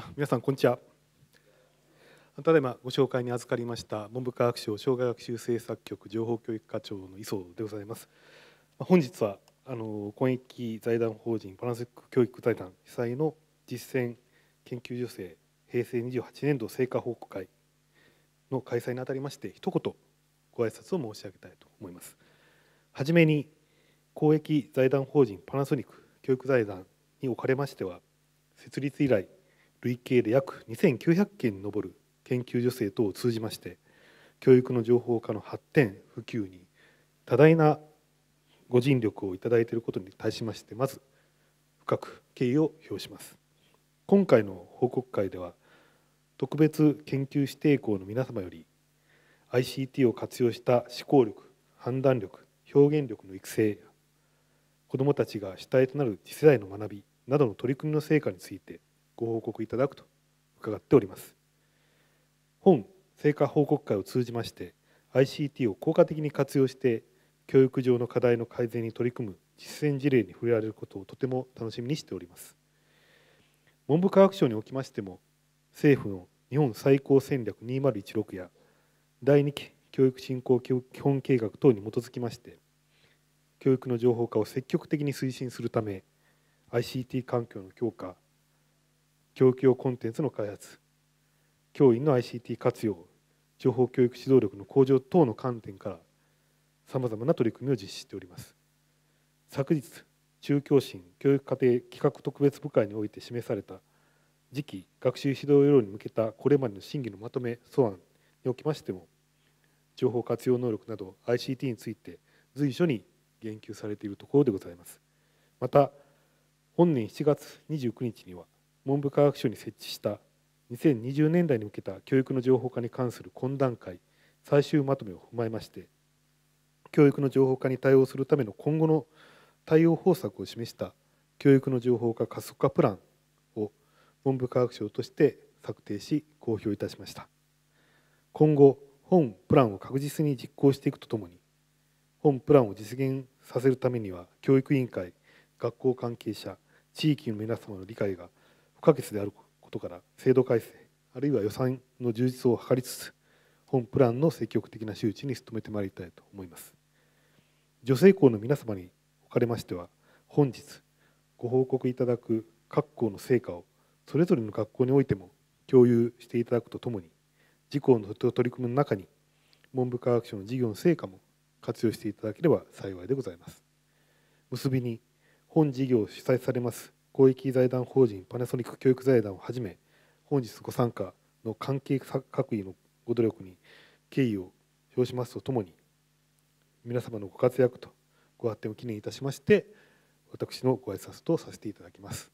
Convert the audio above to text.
あ皆さんこんにちはただいまご紹介に預かりました文部科学省障害学習政策局情報教育課長の磯でございます本日はあの公益財団法人パラソニック教育財団主催の実践研究助成平成28年度成果報告会の開催にあたりまして一言ご挨拶を申し上げたいと思いますはじめに公益財団法人パナソニック教育財団におかれましては設立以来累計で約2900件に上る研究助成等を通じまして教育の情報化の発展普及に多大なご尽力をいただいていることに対しましてまず深く敬意を表します今回の報告会では特別研究指定校の皆様より ICT を活用した思考力判断力表現力の育成子どもたちが主体となる次世代の学びなどの取り組みの成果についてご報告いただくと伺っております本成果報告会を通じまして ICT を効果的に活用して教育上の課題の改善に取り組む実践事例に触れられることをとても楽しみにしております文部科学省におきましても政府の日本最高戦略2016や第2期教育振興基本計画等に基づきまして教育の情報化を積極的に推進するため ICT 環境の強化教育用コンテンツの開発教員の ICT 活用情報教育指導力の向上等の観点からさまざまな取り組みを実施しております昨日中教審教育課程企画特別部会において示された次期学習指導要領に向けたこれまでの審議のまとめ素案におきましても情報活用能力など ICT について随所に言及されているところでございますまた本年7月29日には文部科学省に設置した2020年代に向けた教育の情報化に関する懇談会最終まとめを踏まえまして教育の情報化に対応するための今後の対応方策を示した教育の情報化加速化プランを文部科学省として策定し公表いたしました今後本プランを確実に実行していくとともに本プランを実現させるためには教育委員会学校関係者地域の皆様の理解が不可欠であることから制度改正あるいは予算の充実を図りつつ本プランの積極的な周知に努めてまいりたいと思います女性校の皆様におかれましては本日ご報告いただく各校の成果をそれぞれの学校においても共有していただくとともに事校の取り組みの中に文部科学省の事業の成果も活用していただければ幸いでございます結びに本事業を主催されます公益財団法人パナソニック教育財団をはじめ本日ご参加の関係各位のご努力に敬意を表しますとともに皆様のご活躍とご発展を記念いたしまして私のご挨拶とさせていただきます。